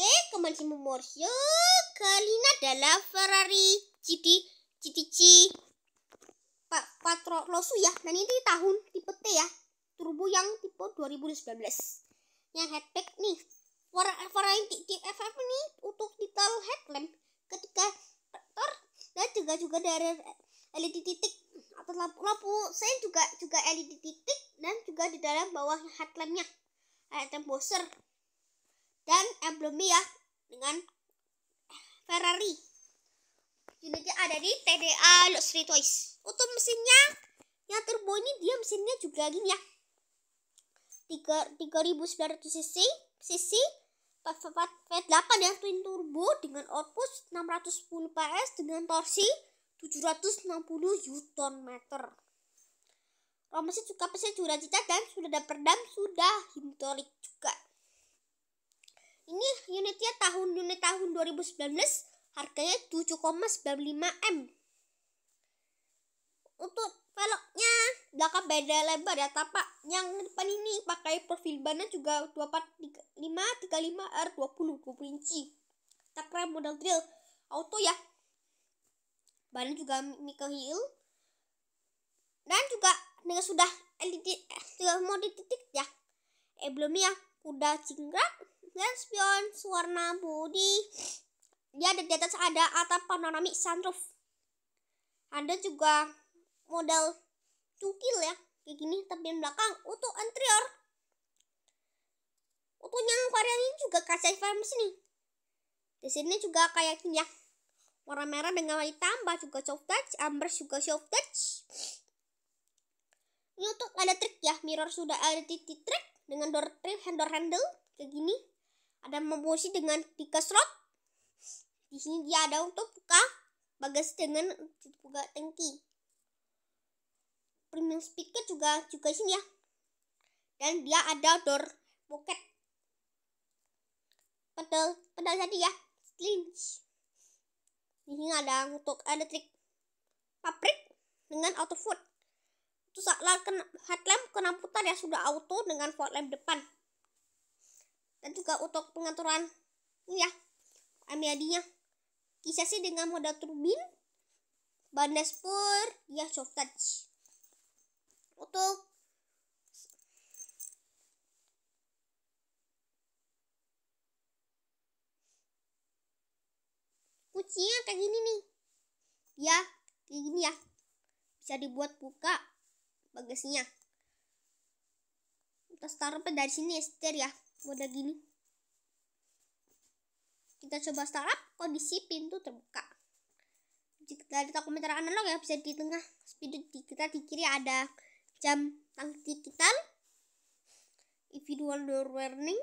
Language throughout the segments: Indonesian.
oke morsio adalah Ferrari Patro Patrolosu ya dan nah, ini tahun tipe T ya turbo yang tipe 2019 yang headback nih varianti FF ini untuk detail headlamp ketika vektor dan juga juga dari LED titik atau lampu-lampu saya juga juga LED titik dan juga di dalam bawah headlampnya headlamp booster dan emblemnya ya dengan Ferrari unitnya ada di TDA Luxury Toys untuk mesinnya yang turbo ini dia mesinnya juga gini ya 3900 cc cc 4 V8 ya twin turbo dengan output 610 PS dengan torsi 760 Newton meter. Romasi juga pesan cita dan sudah ada perdam sudah hidrolik juga. Ini unitnya tahun unit tahun 2019 harganya 7,95 M. Untuk peloknya belakang beda lebar ya tapak yang depan ini pakai profil bannya juga 245 35 R 20 20 inci tak model drill auto ya ban juga Michael Hill dan juga dengan sudah edit eh, sudah mau dititik ya emblemnya udah cingkrak Lesbian warna putih. Dia ada di atas ada atap panoramik sunroof. Ada juga model cukil ya, kayak gini tapi belakang untuk interior. Untuk yang varian ini juga kaca farmasi sini Di sini juga kayak gini ya. Warna merah dengan warna tambah juga soft touch, amber juga soft touch. Ini untuk ada trik ya, mirror sudah ada titik trik dengan door trim, handle handle kayak gini ada membosi dengan tiga slot. Di sini dia ada untuk buka bagasi dengan buka tangki. Premium speaker juga juga sini ya. Dan dia ada door pocket. Pedal pedal tadi ya, clinch Di sini ada untuk electric pabrik dengan auto foot food. Terus headlamp kena putar ya sudah auto dengan fog depan dan juga untuk pengaturan ini ya amiadinya sih dengan modal turbin bahan pur ya soft touch untuk kuncinya kayak gini nih ya kayak gini ya bisa dibuat buka bagasinya kita start dari sini ya setir ya mudah gini kita coba startup kondisi pintu terbuka jika ada komentar analog ya bisa di tengah speed di kita di kiri ada jam tangki digital individual door warning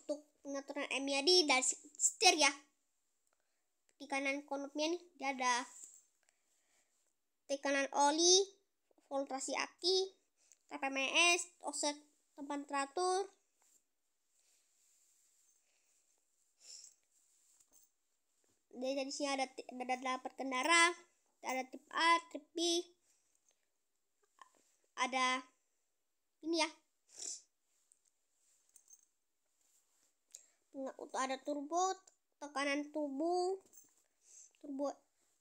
untuk pengaturan MIAD dari setir ya di kanan konopnya nih dia ada tekanan oli, filtrasi aki, TPMS, offset teratur, jadi dari sini ada ada dapat kendara ada tip A tip B ada ini ya untuk ada turbo tekanan tubuh turbo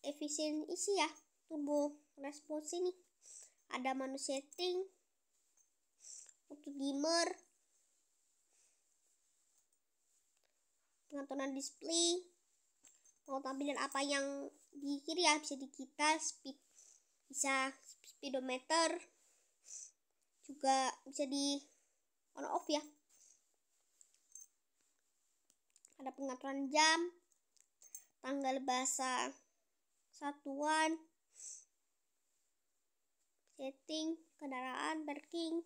efisien isi ya tubuh responsi nih ada menu setting untuk gamer pengaturan display mau tampilan apa yang di kiri ya bisa di kita speed bisa speedometer juga bisa di on off ya ada pengaturan jam tanggal bahasa satuan setting, kendaraan, parking,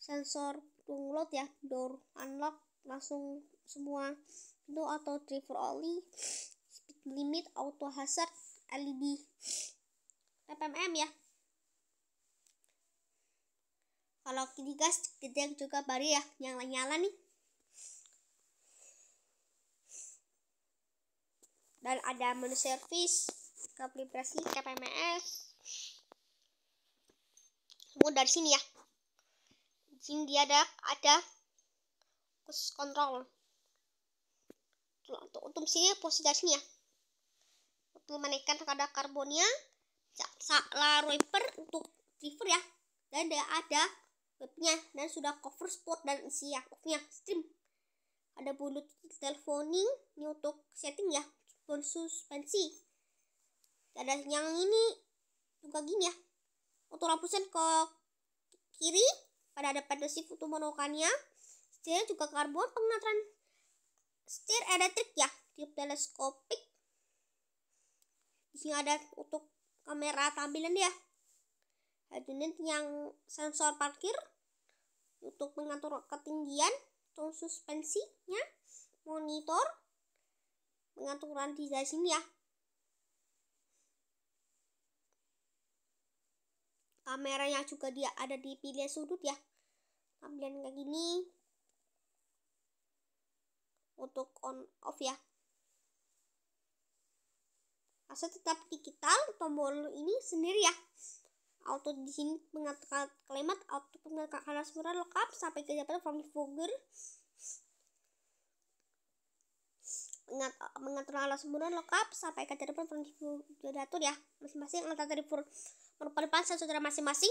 sensor, download ya, door, unlock, langsung semua itu atau driver only, speed limit, auto hazard, LED, PPM ya. Kalau kini gas gedeng juga baru ya, nyala-nyala nih. Dan ada menu service, kalibrasi KPMS, semua dari sini ya di sini dia ada ada khusus kontrol untuk untuk sini posisi dari sini ya untuk menaikkan kadar karbonnya salah per untuk river ya dan ada ada webnya dan sudah cover sport dan isi ya webnya stream ada bulut teleponing ini untuk setting ya suspensi ada yang ini juga gini ya untuk Otorapusen ke kiri pada foto fotomonokannya. Setia juga karbon pengenatran setir elektrik ya tiup teleskopik. Di sini ada untuk kamera tampilan dia Unit yang sensor parkir untuk mengatur ketinggian, untuk suspensinya, monitor, pengaturan di sini ya. kameranya juga dia ada di pilihan sudut ya tampilan kayak gini untuk on off ya aset tetap digital tombol ini sendiri ya auto di sini mengatakan kalimat auto pengaturan suara lengkap sampai ke jabatan from fogger mengatur alas semburan lengkap sampai ke dari pun diatur ya masing-masing mengatur dari merupakan saudara masing-masing.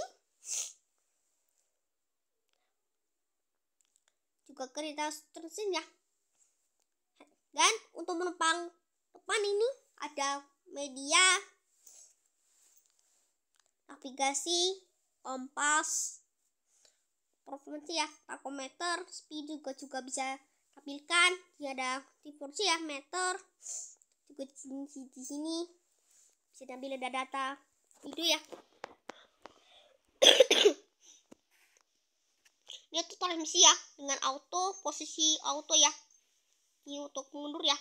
Juga kereta ya Dan untuk menumpang depan ini ada media, navigasi, kompas, performance ya, takometer, speed juga juga bisa tampilkan. Ini ada tipursi ya, meter. Juga di, di, di sini bisa tampil ada data itu ya. Ini tuh transmisi ya dengan auto posisi auto ya. Ini untuk mundur ya.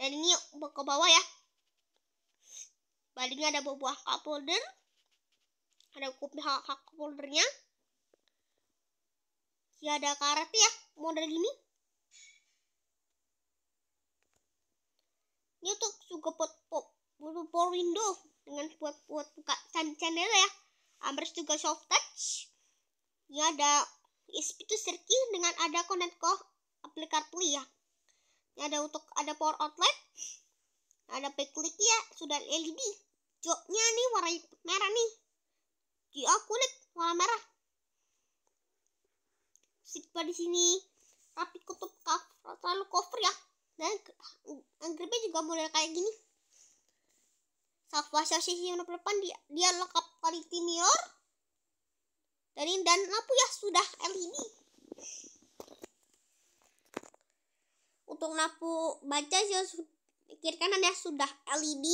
Dan ini ke bawah ya. Baliknya ada buah cup holder. Ada cup holdernya. Ya ada karet ya model ini. Ini untuk juga pop pot, window dengan buat-buat buka channel ya Ambers juga soft touch ini ada ISP itu Sirki dengan ada connect aplikasi play ya ini ada untuk ada power outlet ada backlight ya sudah LED joknya nih warna merah nih dia oh, kulit warna merah Sigma di sini tapi kutub cover, terlalu cover ya dan anggreknya juga model kayak gini Kawashashi Shino depan dia, dia lengkap kali Timior dan dan lampu ya sudah LED untuk lampu baca ya pikirkan kanan ya sudah LED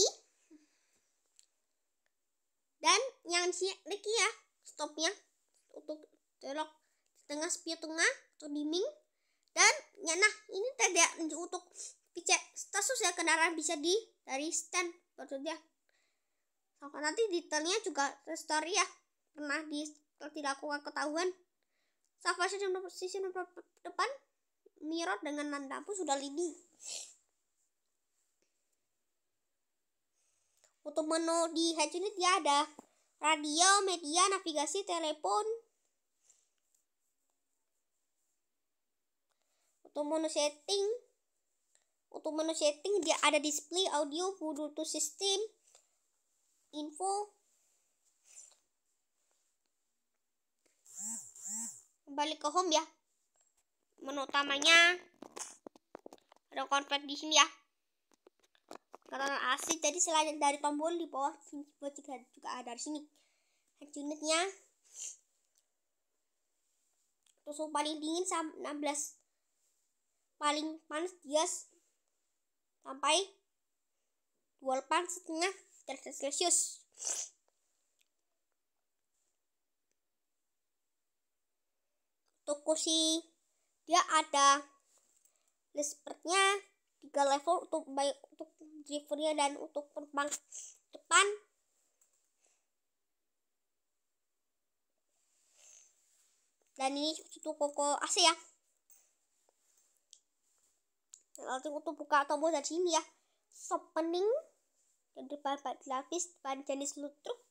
dan yang si Ricky ya stopnya untuk belok setengah sepi tengah untuk dimming dan ya nah ini tadi untuk pijat status ya kendaraan bisa di dari stand maksudnya sama nanti detailnya juga story ya. Pernah di dilakukan ketahuan. Sava sisi nomor, sisi nomor depan mirror dengan nanda sudah lini. Untuk menu di head unit dia ada radio, media, navigasi, telepon. Untuk menu setting, untuk menu setting dia ada display, audio, Bluetooth system, info balik ke home ya menu utamanya ada konvert di sini ya karena asli jadi selain dari tombol di bawah sini juga juga ada di sini unitnya tusuk paling dingin 16 paling panas dia sampai 28 setengah Terceslesius. Toko sih dia ada expertnya tiga level untuk baik untuk drivernya dan untuk perbang depan dan ini itu koko AC ya lalu untuk buka tombol dari sini ya opening ke depan empat lapis pada jenis lutruk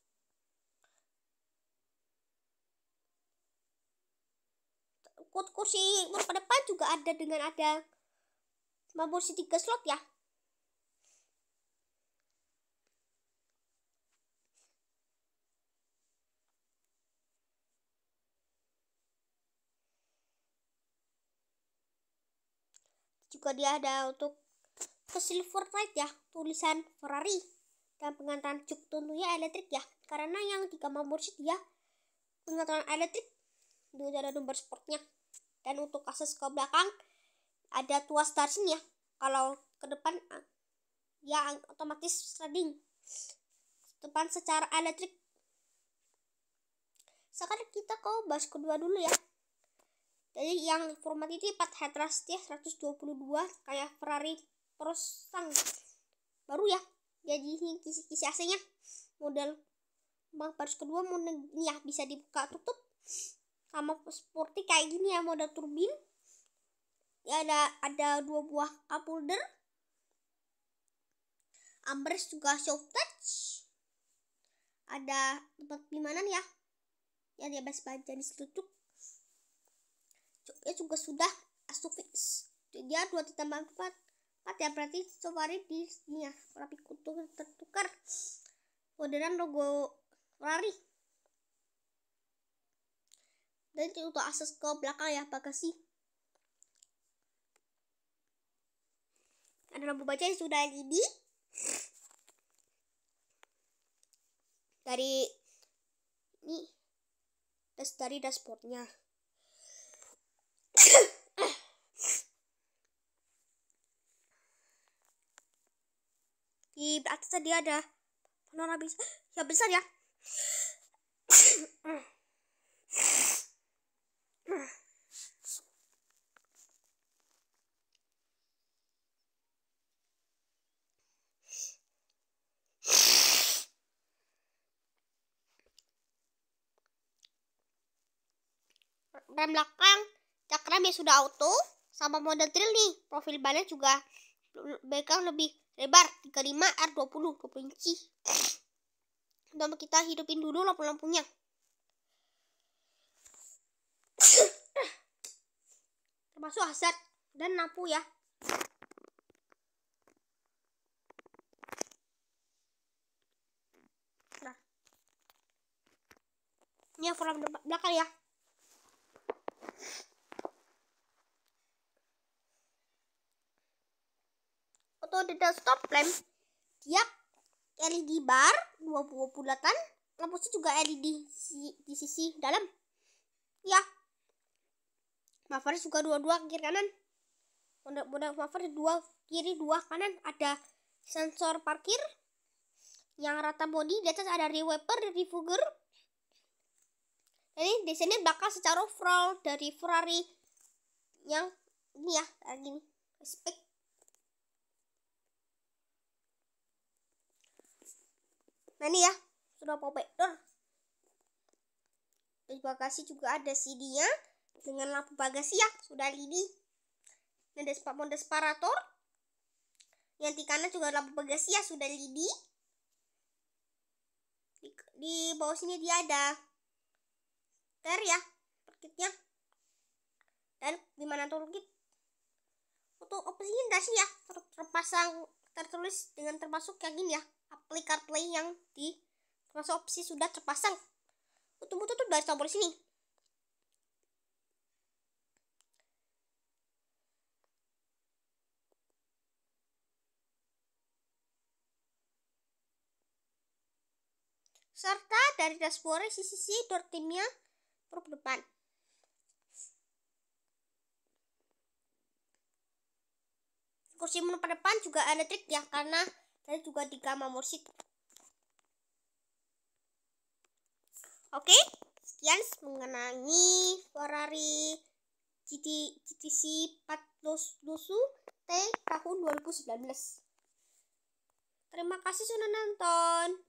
kursi murka depan juga ada dengan ada si tiga slot ya juga dia ada untuk ke silver ride ya tulisan Ferrari dan pengantaran cuk tentunya elektrik ya karena yang di kamar mursid ya pengantaran elektrik itu ada nomor sportnya dan untuk akses ke belakang ada tuas starsin ya kalau ke depan ah, ya otomatis sliding depan secara elektrik sekarang kita ke bus kedua dulu ya jadi yang format ini 4 headrest ya 122 kayak Ferrari Prosang baru ya jadi ini kisi-kisi AC-nya model bang baris kedua model ini ya bisa dibuka tutup sama sporty kayak gini ya model turbin ya ada ada dua buah cup holder ambres juga soft touch ada tempat pimanan ya ya dia bas jadi selucuk ya juga sudah jadi dia ya, dua ditambah empat 4 ya berarti sobari di sini ya rapi kutu tertukar modern logo lari dan untuk akses ke belakang ya bagasi ada lampu baca yang sudah ini dari ini dari dashboardnya di atas tadi ada penora bisa ya besar ya rem belakang cakram ya sudah auto sama model drill nih profil bannya juga belakang lebih lebar 35 R 20 20 inci dan kita hidupin dulu lampu-lampunya termasuk hazard dan lampu ya nah. ini yang belakang ya atau ada stop lamp dia LED bar dua buah bulatan lampunya juga LED di, di sisi dalam ya Mavers juga dua-dua kiri kanan model Mavers dua kiri dua kanan ada sensor parkir yang rata body di atas ada rear wiper dari Fugger ini desainnya bakal secara overall dari Ferrari yang ini ya lagi nih ini ya sudah power di bagasi juga ada CD-nya dengan lampu bagasi ya sudah lidi dan mode desparator yang di kanan juga lampu bagasi ya sudah lidi di, di bawah sini dia ada ter ya perkitnya dan di mana toolkit untuk opsinya dasi ya terpasang tertulis dengan termasuk kayak gini ya Aplik CarPlay yang di masa opsi sudah terpasang. Untuk tuh tuh dari tombol sini. serta dari dashboard sisi-sisi door timnya huruf depan. Kursi menu depan juga ada trik ya karena saya juga tiga mamursid. Oke, sekian mengenai Ferrari GT, GTC 4 Lusu T tahun 2019. Terima kasih sudah nonton.